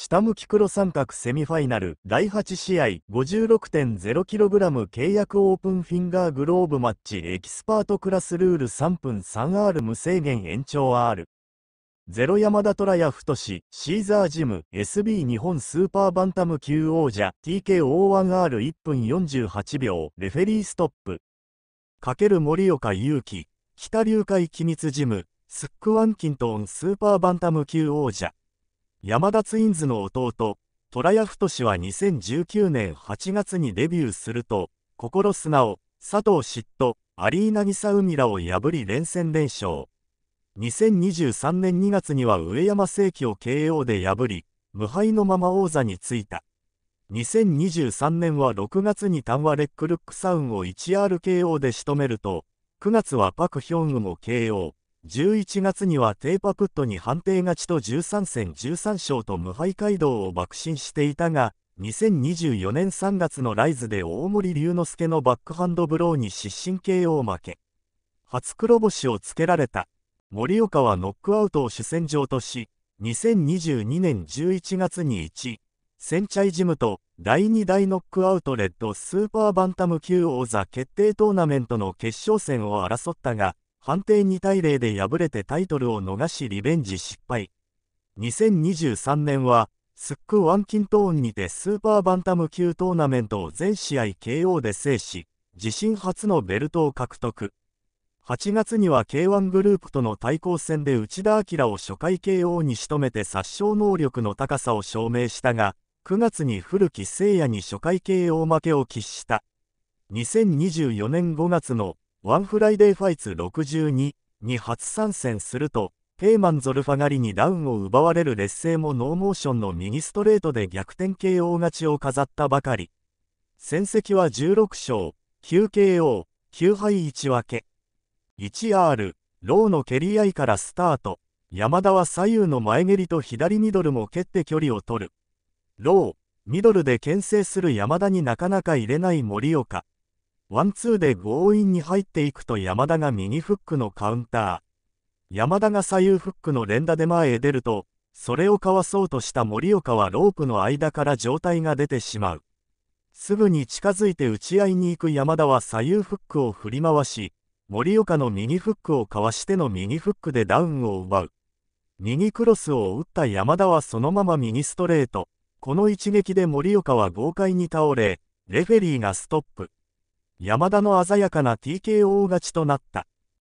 下向き黒三角セミファイナル第8試合 56.0kg 契約オープンフィンガーグローブマッチエキスパートクラスルール3分 3R 無制限延長 R ゼロ山田虎也太シーザージム SB 日本スーパーバンタム級王者 TKO1R1 分48秒レフェリーストップかける森岡祐樹北流海機密ジムスックワンキントンスーパーバンタム級王者山田ツインズの弟、虎谷太氏は2019年8月にデビューすると、心素直、佐藤嫉妬、アリーナ・ニサウミラを破り連戦連勝。2023年2月には上山世紀を KO で破り、無敗のまま王座に就いた。2023年は6月に単和レックルックサウンを 1RKO で仕留めると、9月はパク・ヒョンウも KO。11月にはテーパクットに判定勝ちと13戦13勝と無敗街道を爆心していたが、2024年3月のライズで大森龍之介のバックハンドブローに失神 KO 負け。初黒星をつけられた。森岡はノックアウトを主戦場とし、2022年11月に1、センチャイジムと第2大ノックアウトレッドスーパーバンタム級王座決定トーナメントの決勝戦を争ったが、判定2対0で敗れてタイトルを逃しリベンジ失敗。2023年は、スックワンキントーンにてスーパーバンタム級トーナメントを全試合 KO で制し、自身初のベルトを獲得。8月には K1 グループとの対抗戦で内田明を初回 KO に仕留めて殺傷能力の高さを証明したが、9月に古木誠也に初回 KO 負けを喫した。2024年5月のワンフライデーファイツ62に初参戦すると、ペーマン・ゾルファガリにダウンを奪われる劣勢もノーモーションの右ストレートで逆転 KO 勝ちを飾ったばかり。戦績は16勝、9KO、9敗1分け。1R、ローの蹴り合いからスタート。山田は左右の前蹴りと左ミドルも蹴って距離を取る。ロー、ミドルで牽制する山田になかなか入れない森岡。ワンツーで強引に入っていくと山田が右フックのカウンター。山田が左右フックの連打で前へ出ると、それをかわそうとした森岡はロープの間から状態が出てしまう。すぐに近づいて打ち合いに行く山田は左右フックを振り回し、森岡の右フックをかわしての右フックでダウンを奪う。右クロスを打った山田はそのまま右ストレート。この一撃で森岡は豪快に倒れ、レフェリーがストップ。山田の鮮やかな TKO 勝ちとなった。